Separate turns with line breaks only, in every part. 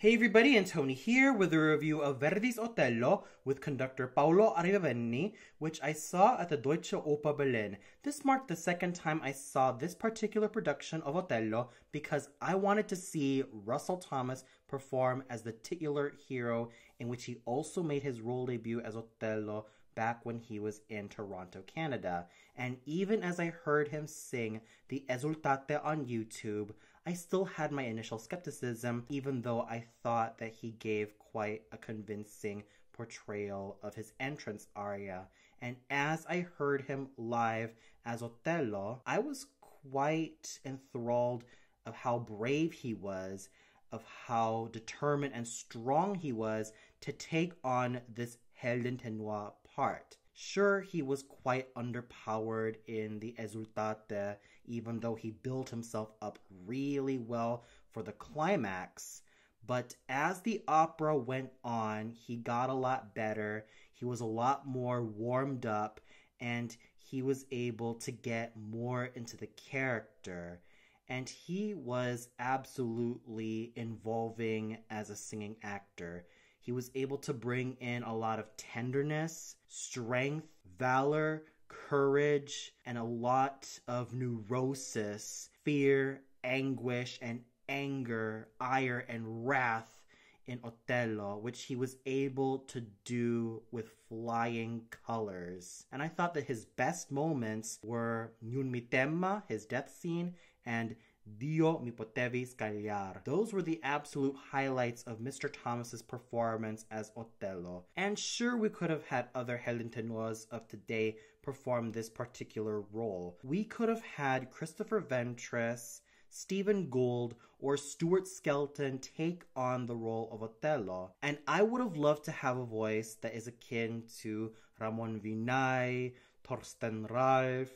Hey everybody, and Tony here with a review of Verdi's Otello with conductor Paolo Arrivavenni, which I saw at the Deutsche Oper Berlin. This marked the second time I saw this particular production of Otello because I wanted to see Russell Thomas perform as the titular hero, in which he also made his role debut as Otello back when he was in Toronto, Canada. And even as I heard him sing the Esultate on YouTube, I still had my initial skepticism, even though I thought that he gave quite a convincing portrayal of his entrance aria. And as I heard him live as Otello, I was quite enthralled of how brave he was, of how determined and strong he was to take on this Helen Tenoir part. Sure, he was quite underpowered in the Esultate even though he built himself up really well for the climax. But as the opera went on, he got a lot better. He was a lot more warmed up and he was able to get more into the character. And he was absolutely involving as a singing actor. He was able to bring in a lot of tenderness, strength, valor, courage, and a lot of neurosis, fear, anguish, and anger, ire, and wrath in Otello, which he was able to do with flying colors. And I thought that his best moments were Nyun Mitemma, his death scene, and Dio mi potevi scagliar. Those were the absolute highlights of Mr. Thomas's performance as Otello. And sure, we could have had other Helen of today perform this particular role. We could have had Christopher Ventress, Stephen Gould, or Stuart Skelton take on the role of Otello. And I would have loved to have a voice that is akin to Ramon Vinay, Torsten Ralph,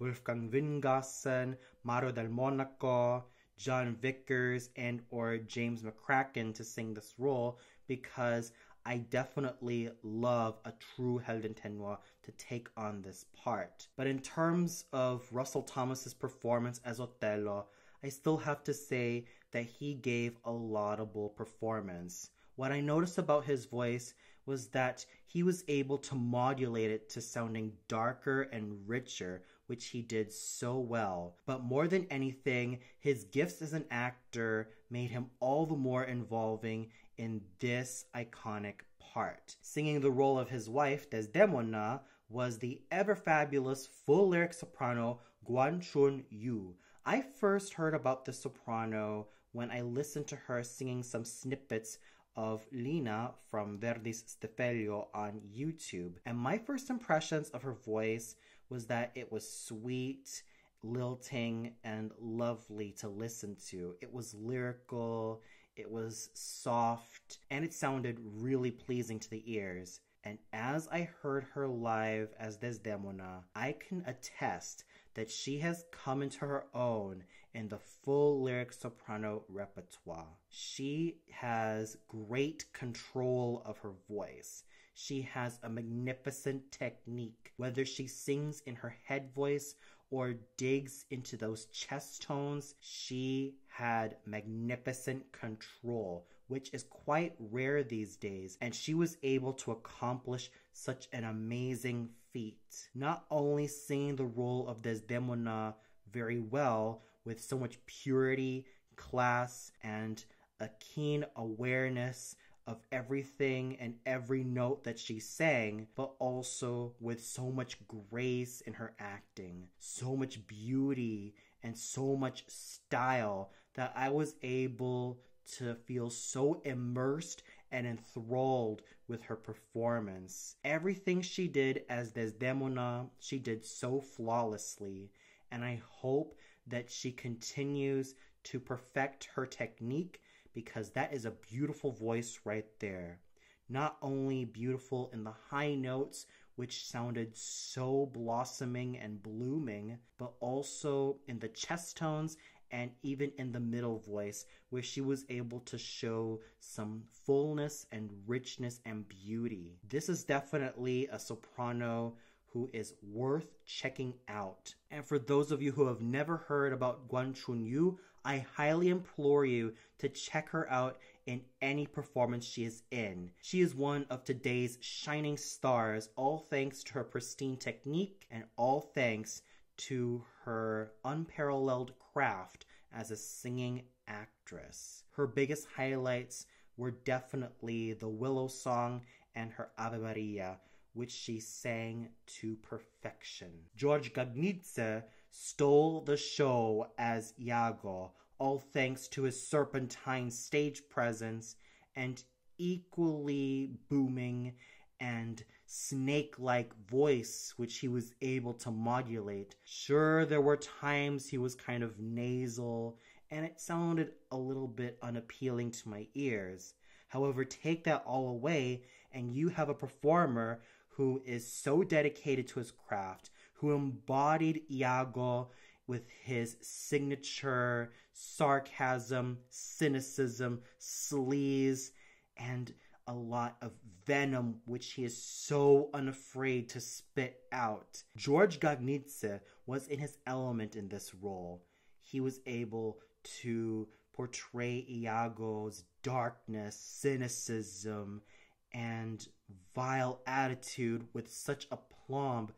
Wolfgang Wingassen, Mario Del Monaco, John Vickers, and or James McCracken to sing this role because I definitely love a true Helden Tenwa to take on this part. But in terms of Russell Thomas's performance as Othello, I still have to say that he gave a laudable performance. What I noticed about his voice was that he was able to modulate it to sounding darker and richer, which he did so well. But more than anything, his gifts as an actor made him all the more involving in this iconic part. Singing the role of his wife, Desdemona, was the ever fabulous full lyric soprano Guan Chun Yu. I first heard about the soprano when I listened to her singing some snippets of Lina from Verdi's Stefelio on YouTube, and my first impressions of her voice was that it was sweet, lilting, and lovely to listen to. It was lyrical, it was soft, and it sounded really pleasing to the ears. And as I heard her live as Desdemona, I can attest that she has come into her own in the full lyric soprano repertoire. She has great control of her voice. She has a magnificent technique, whether she sings in her head voice or digs into those chest tones, she had magnificent control, which is quite rare these days, and she was able to accomplish such an amazing feat. Not only singing the role of Desdemona very well, with so much purity, class, and a keen awareness of everything and every note that she sang, but also with so much grace in her acting, so much beauty, and so much style that I was able to feel so immersed and enthralled with her performance. Everything she did as Desdemona, she did so flawlessly, and I hope that she continues to perfect her technique because that is a beautiful voice right there. Not only beautiful in the high notes, which sounded so blossoming and blooming, but also in the chest tones and even in the middle voice, where she was able to show some fullness and richness and beauty. This is definitely a soprano who is worth checking out. And for those of you who have never heard about Guan Chun Yu, I highly implore you to check her out in any performance she is in. She is one of today's shining stars, all thanks to her pristine technique and all thanks to her unparalleled craft as a singing actress. Her biggest highlights were definitely the Willow Song and her Ave Maria, which she sang to perfection. George Gagnitze stole the show as Iago, all thanks to his serpentine stage presence and equally booming and snake like voice which he was able to modulate. Sure, there were times he was kind of nasal and it sounded a little bit unappealing to my ears. However, take that all away, and you have a performer who is so dedicated to his craft, who embodied Iago with his signature sarcasm, cynicism, sleaze, and a lot of venom, which he is so unafraid to spit out. George Gagnitze was in his element in this role. He was able to portray Iago's darkness, cynicism, and vile attitude with such aplomb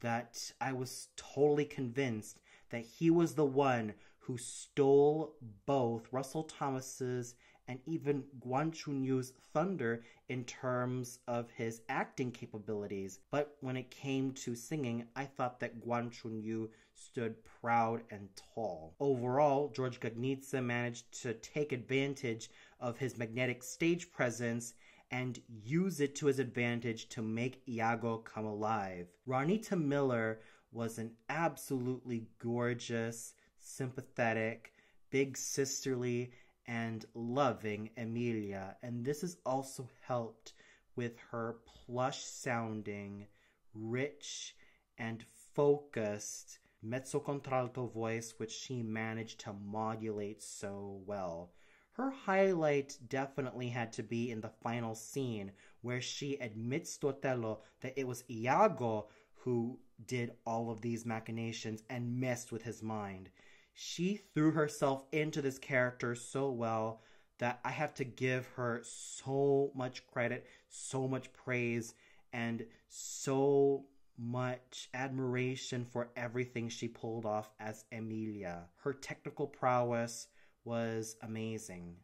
that I was totally convinced that he was the one who stole both Russell Thomas's and even Guan Chunyu's thunder in terms of his acting capabilities. But when it came to singing, I thought that Guan Chunyu stood proud and tall. Overall, George Gagnitsa managed to take advantage of his magnetic stage presence and use it to his advantage to make Iago come alive. Ronita Miller was an absolutely gorgeous, sympathetic, big sisterly, and loving Emilia, and this is also helped with her plush sounding, rich, and focused mezzo contralto voice, which she managed to modulate so well. Her highlight definitely had to be in the final scene where she admits to Totelo that it was Iago who did all of these machinations and messed with his mind. She threw herself into this character so well that I have to give her so much credit, so much praise, and so much admiration for everything she pulled off as Emilia. Her technical prowess, was amazing.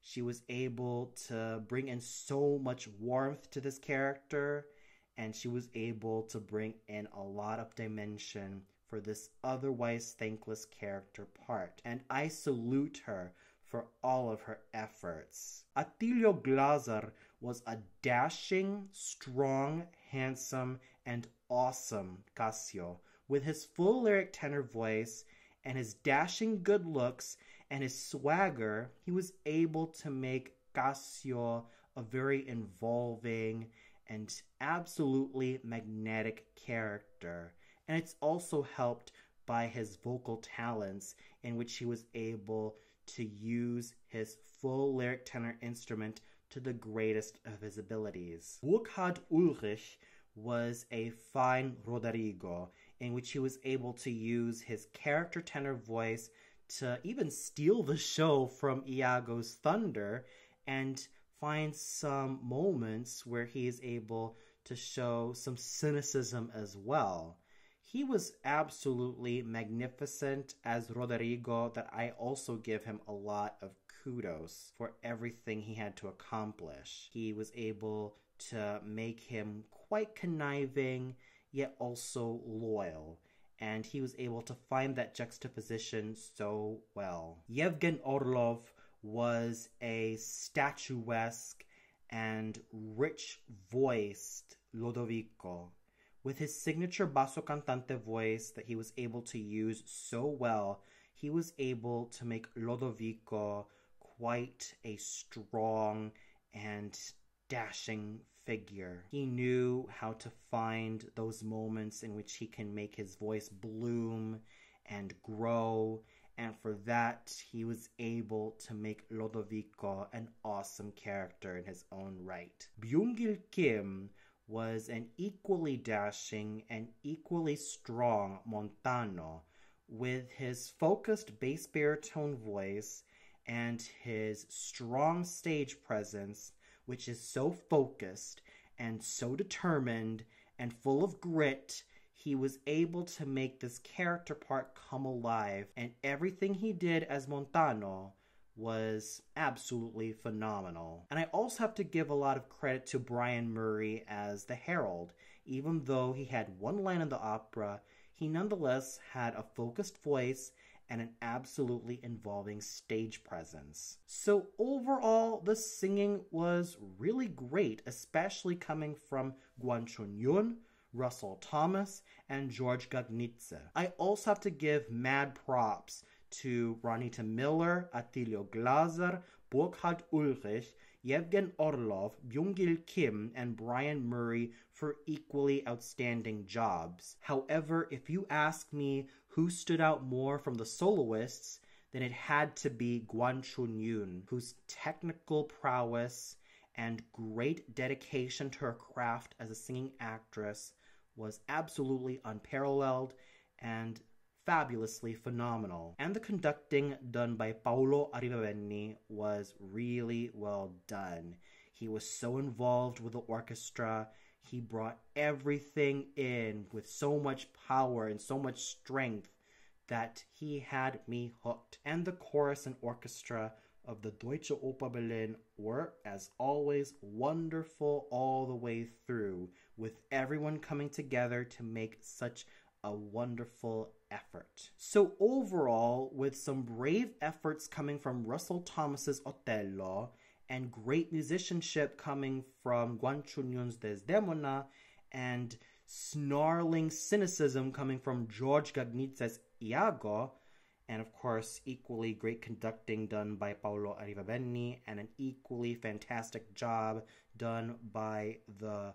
She was able to bring in so much warmth to this character, and she was able to bring in a lot of dimension for this otherwise thankless character part. And I salute her for all of her efforts. Attilio Glaser was a dashing, strong, handsome, and awesome Gassio With his full lyric tenor voice and his dashing good looks, and his swagger, he was able to make Casio a very involving and absolutely magnetic character. And it's also helped by his vocal talents, in which he was able to use his full lyric tenor instrument to the greatest of his abilities. Burkhard Ulrich was a fine Rodrigo, in which he was able to use his character tenor voice to even steal the show from Iago's Thunder and find some moments where he is able to show some cynicism as well. He was absolutely magnificent as Rodrigo, that I also give him a lot of kudos for everything he had to accomplish. He was able to make him quite conniving, yet also loyal and he was able to find that juxtaposition so well. Yevgen Orlov was a statuesque and rich voiced Lodovico with his signature basso cantante voice that he was able to use so well, he was able to make Lodovico quite a strong and dashing figure. He knew how to find those moments in which he can make his voice bloom and grow. And for that, he was able to make Lodovico an awesome character in his own right. Byung-gil Kim was an equally dashing and equally strong Montano with his focused bass baritone voice and his strong stage presence which is so focused and so determined and full of grit he was able to make this character part come alive, and everything he did as Montano was absolutely phenomenal. And I also have to give a lot of credit to Brian Murray as the Herald. Even though he had one line in the opera, he nonetheless had a focused voice and an absolutely involving stage presence. So, overall, the singing was really great, especially coming from Guan Chun Yun. Russell Thomas and George Gagnitze. I also have to give mad props to Ronita Miller, Attilio Glaser, Burkhard Ulrich, Yevgen Orlov, Byung-gil Kim, and Brian Murray for equally outstanding jobs. However, if you ask me who stood out more from the soloists, then it had to be Guan Chun-yun, whose technical prowess and great dedication to her craft as a singing actress was absolutely unparalleled and fabulously phenomenal. And the conducting done by Paolo Arivabeni was really well done. He was so involved with the orchestra. He brought everything in with so much power and so much strength that he had me hooked. And the chorus and orchestra of the Deutsche Oper Berlin were, as always, wonderful all the way through, with everyone coming together to make such a wonderful effort. So overall, with some brave efforts coming from Russell Thomas's Otello and great musicianship coming from Guan Chunyun's Desdemona and snarling cynicism coming from George Gagnitza's Iago, and of course, equally great conducting done by Paolo Arivabeni, and an equally fantastic job done by the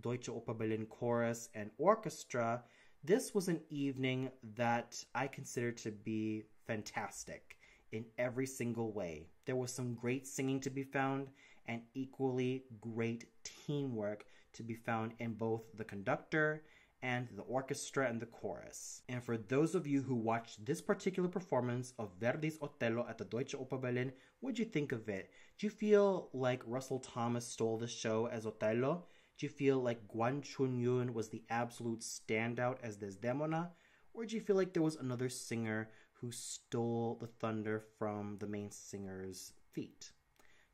Deutsche Oper Berlin Chorus and Orchestra, this was an evening that I consider to be fantastic in every single way. There was some great singing to be found and equally great teamwork to be found in both the conductor and the orchestra and the chorus. And for those of you who watched this particular performance of Verdi's Otello at the Deutsche Oper Berlin, what do you think of it? Do you feel like Russell Thomas stole the show as Otello? Do you feel like Guan Chunyun was the absolute standout as Desdemona? Or do you feel like there was another singer who stole the thunder from the main singer's feet?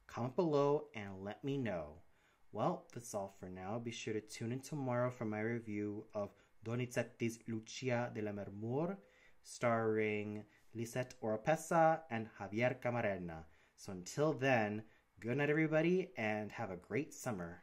Comment below and let me know. Well, that's all for now. Be sure to tune in tomorrow for my review of Donizetti's Lucia de la Mermur, starring Lisette Oropesa and Javier Camarena. So until then, good night, everybody, and have a great summer.